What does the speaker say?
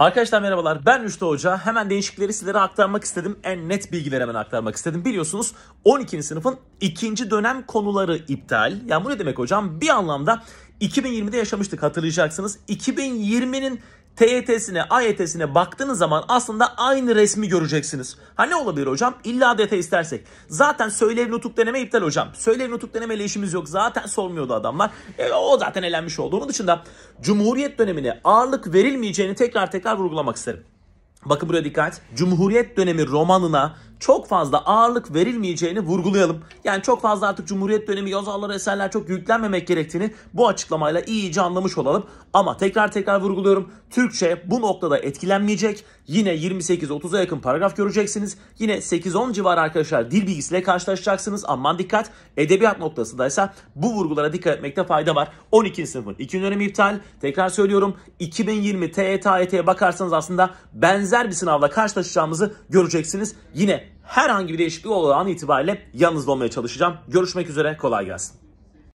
Arkadaşlar merhabalar ben Rüştü Hoca. Hemen değişikleri sizlere aktarmak istedim. En net bilgileri hemen aktarmak istedim. Biliyorsunuz 12. sınıfın ikinci dönem konuları iptal. Yani bu ne demek hocam? Bir anlamda 2020'de yaşamıştık hatırlayacaksınız. 2020'nin TYT'sine, AYT'sine baktığınız zaman aslında aynı resmi göreceksiniz. Ha ne olabilir hocam? İlla detay istersek. Zaten söylev nutuk deneme iptal hocam. Söylev nutuk deneme ile işimiz yok. Zaten sormuyordu adamlar. E, o zaten elenmiş oldu. Onun dışında Cumhuriyet dönemine ağırlık verilmeyeceğini tekrar tekrar vurgulamak isterim. Bakın buraya dikkat. Cumhuriyet dönemi romanına çok fazla ağırlık verilmeyeceğini vurgulayalım. Yani çok fazla artık Cumhuriyet dönemi yazarlara eserler çok yüklenmemek gerektiğini bu açıklamayla iyice anlamış olalım. Ama tekrar tekrar vurguluyorum. Türkçe bu noktada etkilenmeyecek. Yine 28-30'a yakın paragraf göreceksiniz. Yine 8-10 civar arkadaşlar dil bilgisiyle karşılaşacaksınız. Aman dikkat. Edebiyat noktasındaysa bu vurgulara dikkat etmekte fayda var. 12. sınıfın 2. dönemi iptal. Tekrar söylüyorum. 2020 TET AYT'ye bakarsanız aslında benzer bir sınavla karşılaşacağımızı göreceksiniz. Yine herhangi bir değişiklik olduğu an itibariyle yanınızda olmaya çalışacağım. Görüşmek üzere kolay gelsin.